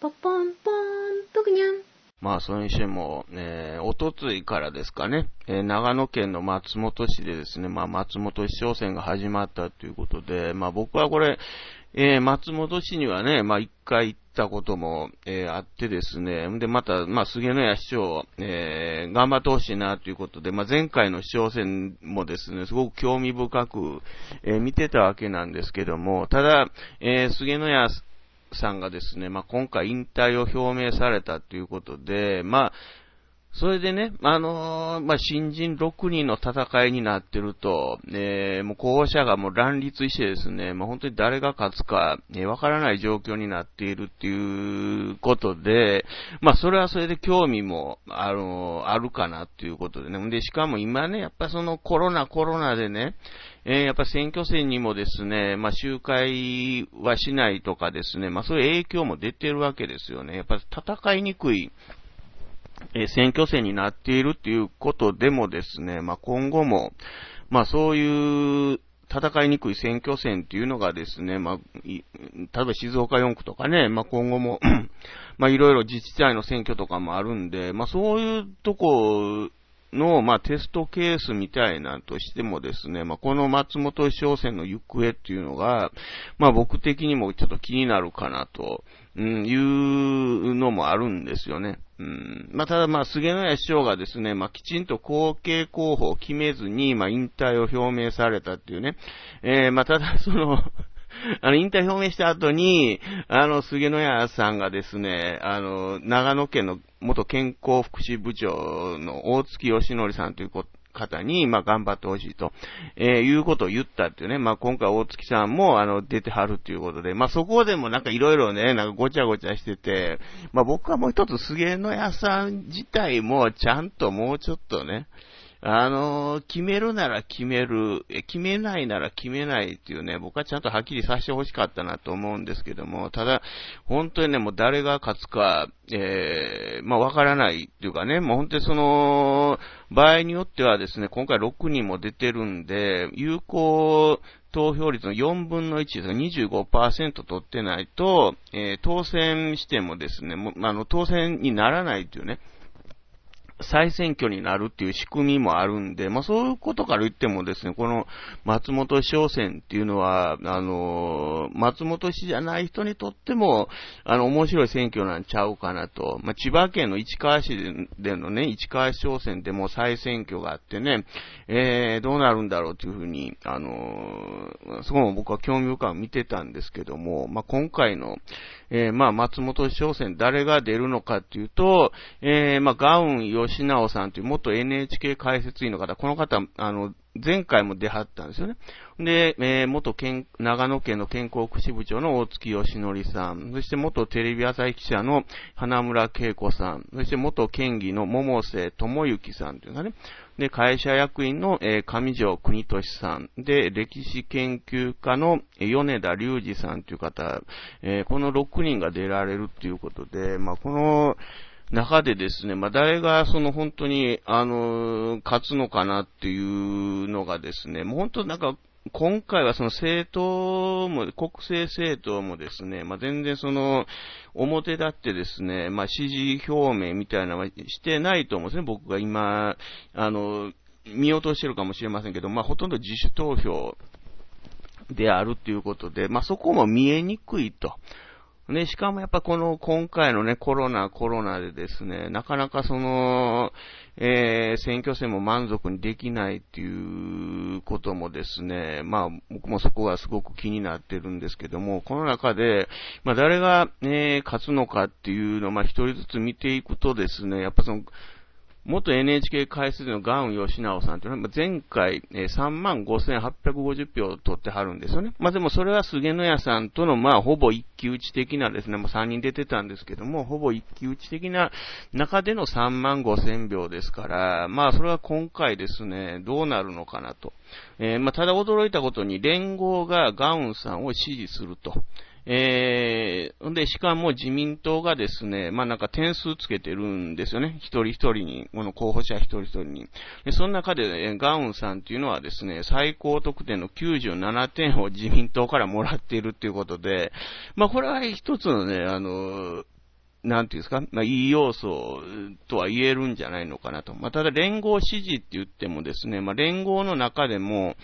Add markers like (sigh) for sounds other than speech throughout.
ポポンポン、ぷくにゃん。まあ、それにしても、えー、おとついからですかね、えー、長野県の松本市でですね、まあ、松本市長選が始まったということで、まあ、僕はこれ、えー、松本市にはね、まあ、一回行ったことも、えー、あってですね、で、また、まあ、菅野屋市長、えー、頑張ってほしいなということで、まあ、前回の市長選もですね、すごく興味深く、えー、見てたわけなんですけども、ただ、えー、菅野屋さんがですね、まあ、今回引退を表明されたということで、まあ、それでね、あのー、まあ、新人6人の戦いになってると、えー、もう候補者がもう乱立してですね、まあ、本当に誰が勝つか、ね、わからない状況になっているっていうことで、まあ、それはそれで興味も、あのー、あるかなっていうことでね。で、しかも今ね、やっぱそのコロナコロナでね、えー、やっぱ選挙戦にもですね、まあ、集会はしないとかですね、まあ、そういう影響も出てるわけですよね。やっぱ戦いにくいえ選挙戦になっているっていうことでもですね、まあ、今後も、まあ、そういう戦いにくい選挙戦っていうのがですね、まあ、例えば静岡4区とかね、まあ、今後も (clears throat) まあ、いろいろ自治体の選挙とかもあるんで、まあ、そういうとこの、まあ、テストケースみたいなとしてもですね、まあ、この松本長選の行方っていうのが、まあ、僕的にもちょっと気になるかなと、うん、いうのもあるんですよね。うん、まあ、ただま菅野谷師匠がですね、まあ、きちんと後継候補を決めずに、まあ、引退を表明されたっていうね。えー、まあ、ただその (laughs) あの、引退表明した後に、あの、菅野屋さんがですね、あの、長野県の元健康福祉部長の大月義則さんという方に、まあ、頑張ってほしいと、えー、いうことを言ったっていうね、まあ、今回大月さんも、あの、出てはるということで、まあ、そこでもなんかいろいろね、なんかごちゃごちゃしてて、まあ、僕はもう一つ、菅野屋さん自体も、ちゃんともうちょっとね、あのー、決めるなら決める、決めないなら決めないっていうね、僕はちゃんとはっきりさせてほしかったなと思うんですけども、ただ、本当にね、もう誰が勝つか、えー、まあわからないっていうかね、もう本当にその、場合によってはですね、今回6人も出てるんで、有効投票率の4分の1です25%取ってないと、えー、当選してもですね、もあの当選にならないというね、再選挙になるっていう仕組みもあるんで、まあ、そういうことから言ってもですね、この松本商選っていうのは、あの、松本市じゃない人にとっても、あの、面白い選挙なんちゃうかなと。まあ、千葉県の市川市でのね、市川市商選でも再選挙があってね、えー、どうなるんだろうというふうに、あの、そこも僕は興味深く見てたんですけども、まあ、今回の、えー、まあ、松本商船、誰が出るのかっていうと、えー、まあ、ガウン吉直さんという元 NHK 解説員の方、この方、あの、前回も出はったんですよね。で、えー、元県、長野県の健康福祉部長の大月義則さん、そして元テレビ朝日記者の花村恵子さん、そして元県議の桃瀬智之さんというかね、で、会社役員の、えー、上条国俊さん、で、歴史研究家の米田隆二さんという方、えー、この6人が出られるということで、まあ、この、中でですね、まあ、誰がその本当に、あの、勝つのかなっていうのがですね、もう本当なんか、今回はその政党も、国政政党もですね、まあ、全然その、表立ってですね、まあ、支持表明みたいなのはしてないと思うんですね、僕が今、あの、見落としてるかもしれませんけど、まあ、ほとんど自主投票であるということで、まあ、そこも見えにくいと。ね、しかもやっぱこの今回のね、コロナ、コロナでですね、なかなかその、えー、選挙戦も満足にできないっていうこともですね、まあ、僕もそこがすごく気になってるんですけども、この中で、まあ、誰が、ね、勝つのかっていうのを、まあ、一人ずつ見ていくとですね、やっぱその、元 NHK 回数のガウン吉直さんというのは、前回3万5850票を取ってはるんですよね。まあでもそれは菅野屋さんとの、まあほぼ一騎打ち的なですね、まあ3人出てたんですけども、ほぼ一騎打ち的な中での3万5000票ですから、まあそれは今回ですね、どうなるのかなと。えー、まあただ驚いたことに連合がガウンさんを支持すると。えー、で、しかも自民党がですね、まあ、なんか点数つけてるんですよね。一人一人に、この候補者一人一人に。で、その中で、ガウンさんっていうのはですね、最高得点の97点を自民党からもらっているっていうことで、まあ、これは一つのね、あの、なんていうんですか、まあ、いい要素とは言えるんじゃないのかなと。まあ、ただ連合支持って言ってもですね、まあ、連合の中でも、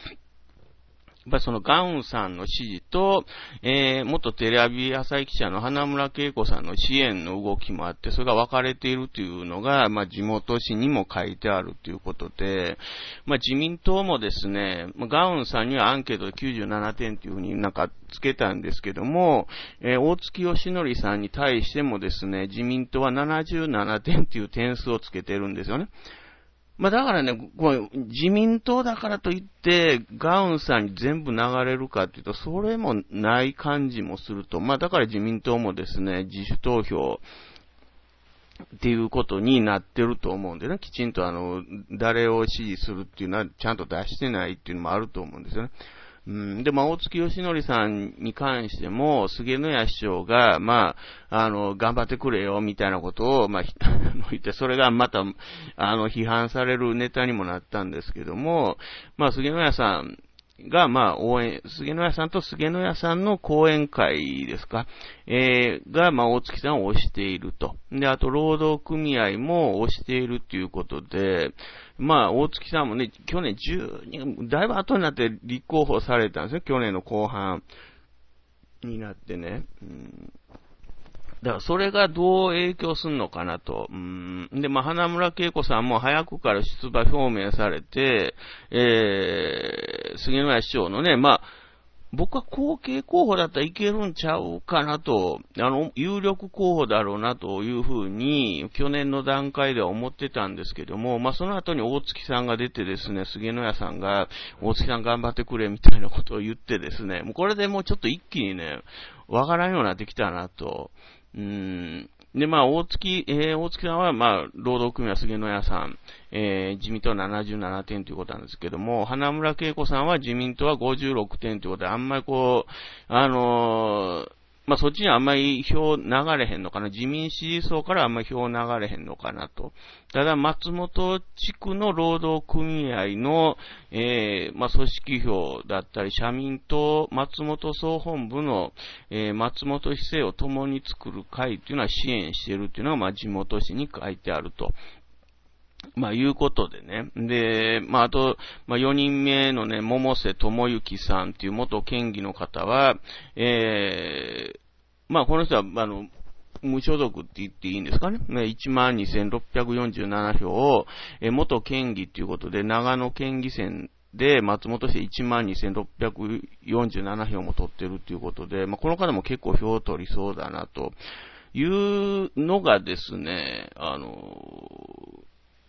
やっぱりそのガウンさんの支持と、えー、元テレビ朝日記者の花村恵子さんの支援の動きもあって、それが分かれているというのが、まあ、地元紙にも書いてあるということで、まあ、自民党もですね、ガウンさんにはアンケートで97点というふうになんかつけたんですけども、えー、大月義則さんに対してもですね、自民党は77点という点数をつけてるんですよね。まあだからね、こう自民党だからといって、ガウンさんに全部流れるかっていうと、それもない感じもすると、まあだから自民党もですね、自主投票っていうことになってると思うんでね、きちんとあの、誰を支持するっていうのはちゃんと出してないっていうのもあると思うんですよね。うん、で、まあ、大月義則さんに関しても、菅野谷市長が、まあ、あの、頑張ってくれよ、みたいなことを、まあ、って、それがまた、あの、批判されるネタにもなったんですけども、まあ、杉野屋さんが、まあ、応援、杉野屋さんと杉野屋さんの講演会ですか、えー、が、まあ、大月さんを推していると。で、あと、労働組合も推しているということで、まあ、大月さんもね、去年10、だいぶ後になって立候補されたんですよ、去年の後半になってね。うんだからそれがどう影響するのかなと。うん。で、まあ、花村恵子さんも早くから出馬表明されて、えー、杉村市長のね、まあ、僕は後継候補だったらいけるんちゃうかなと、あの、有力候補だろうなというふうに、去年の段階では思ってたんですけども、まあ、その後に大月さんが出てですね、杉野屋さんが、大月さん頑張ってくれみたいなことを言ってですね、もうこれでもうちょっと一気にね、わからんようになってきたなと。うん。で、まあ、大月、えー、大月さんは、まあ、労働組合杉野屋さん、えー、自民党は77点ということなんですけども、花村恵子さんは自民党は56点ということで、あんまりこう、あのーまあ、そっちにあんまり票流れへんのかな。自民支持層からあんまり票流れへんのかなと。ただ、松本地区の労働組合の、えー、まあ、組織票だったり、社民党松本総本部の、えー、松本市政を共に作る会っていうのは支援してるっていうのが、まあ、地元紙に書いてあると。まあ、いうことでね。で、まあ、あと、まあ、4人目のね、桃瀬智之さんっていう元県議の方は、ええー、まあ、この人は、あの、無所属って言っていいんですかね。12,647票を、え元県議ということで、長野県議選で、松本市12,647票も取ってるということで、まあ、この方も結構票を取りそうだなというのがですね、あの、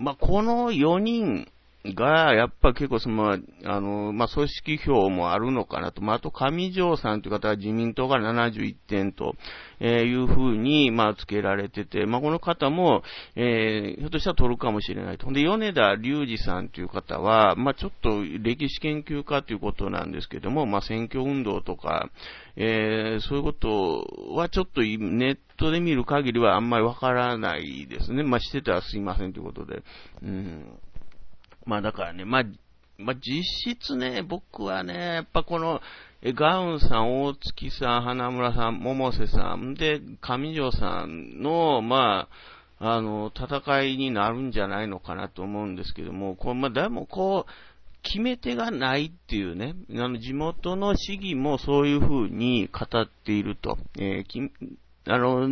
まあ、この4人が、やっぱ結構その、あの、まあ、組織票もあるのかなと。まあ、あと上条さんという方は自民党が71点と、えいうふうに、ま付つけられてて、まあ、この方も、えー、ひょっとしたら取るかもしれないと。で、米田隆二さんという方は、まあ、ちょっと歴史研究家ということなんですけども、まあ、選挙運動とか、えー、そういうことはちょっとネットで見る限りはあんまりわからないですね。まあ、してたらすいませんということで。うんまあだからね、まあ、まあ実質ね、僕はね、やっぱこの、ガウンさん、大月さん、花村さん、百瀬さん、で、上条さんの、まあ、あの、戦いになるんじゃないのかなと思うんですけども、これ、まあ、でもこう、決め手がないっていうね、あの地元の市議もそういうふうに語っていると、えー、あの、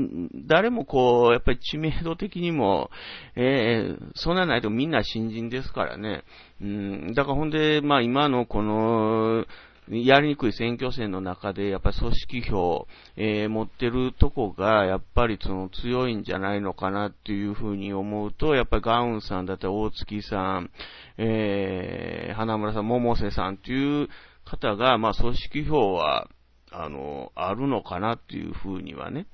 誰もこう、やっぱり知名度的にも、ええー、そんなないとみんな新人ですからね。うん、だからほんで、まあ今のこの、やりにくい選挙戦の中で、やっぱり組織票、えー、持ってるとこが、やっぱりその強いんじゃないのかなっていうふうに思うと、やっぱりガウンさんだったり、大月さん、えー、花村さん、百瀬さんっていう方が、まあ組織票は、あの、あるのかなっていうふうにはね、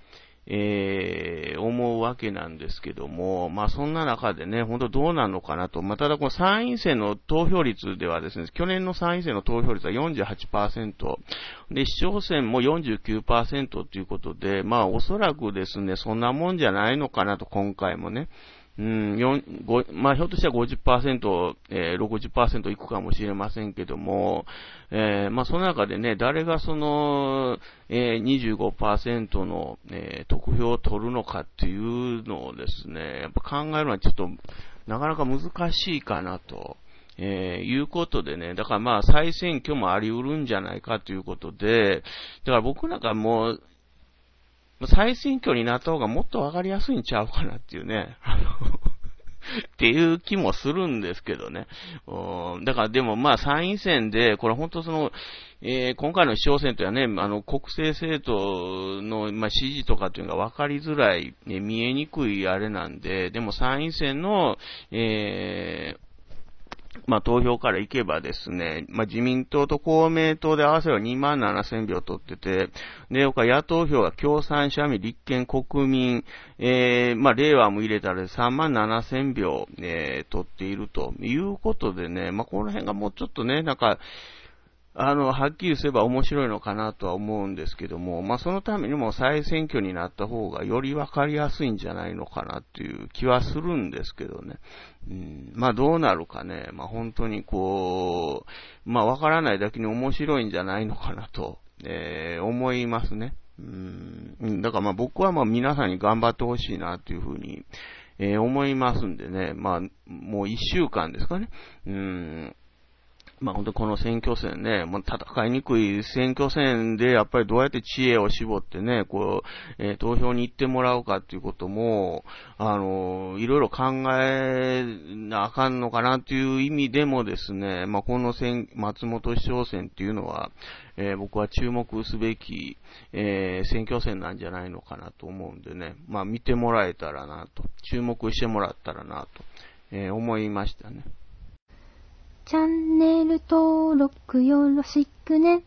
えー、思うわけなんですけども、まあそんな中でね、本当どうなのかなと、まあ、ただこの参院選の投票率ではですね、去年の参院選の投票率は48%、で、市長選も49%ということで、まあおそらくですね、そんなもんじゃないのかなと、今回もね、うん、4、5、まあ、ひょっとしたら50%、えー、60%いくかもしれませんけども、えー、まあ、その中でね、誰がその、えー、25%の、えー、得票を取るのかっていうのをですね、やっぱ考えるのはちょっと、なかなか難しいかなと。えー、いうことでね、だからまあ再選挙もあり得るんじゃないかということで、だから僕なんかもう最新居になった方がもっとわかりやすいんちゃうかなっていうね。あ (laughs) のっていう気もするんですけどね。だからでもまあ参院選で、これ本当その、えー、今回の市長選というのはね、あの国政政党の、まあ、支持とかというのが分かりづらい、ね、見えにくいあれなんで、でも参院選の、えー、まあ、投票から行けばですね、まあ、自民党と公明党で合わせれば2万7000票取ってて、で、他野党票は共産、社民、立憲、国民、えー、まあ、令和も入れたら3万7000票、えー、取っているということでね、まあ、この辺がもうちょっとね、なんか、あの、はっきりすれば面白いのかなとは思うんですけども、まあ、そのためにも再選挙になった方がよりわかりやすいんじゃないのかなっていう気はするんですけどね。うん、まあ、どうなるかね、まあ、本当にこう、まあ、わからないだけに面白いんじゃないのかなと、えー、思いますね。うん、だからまあ僕はまあ皆さんに頑張ってほしいなっていうふうに、えー、思いますんでね、まあもう一週間ですかね。うんまあ本当この選挙戦ね、もう戦いにくい選挙戦でやっぱりどうやって知恵を絞ってね、こう、えー、投票に行ってもらうかっていうことも、あの、いろいろ考えなあかんのかなっていう意味でもですね、まあこの選、松本市長選っていうのは、えー、僕は注目すべき、えー、選挙戦なんじゃないのかなと思うんでね、まあ見てもらえたらなと、注目してもらったらなと、え思いましたね。チャンネル登録よろしくね。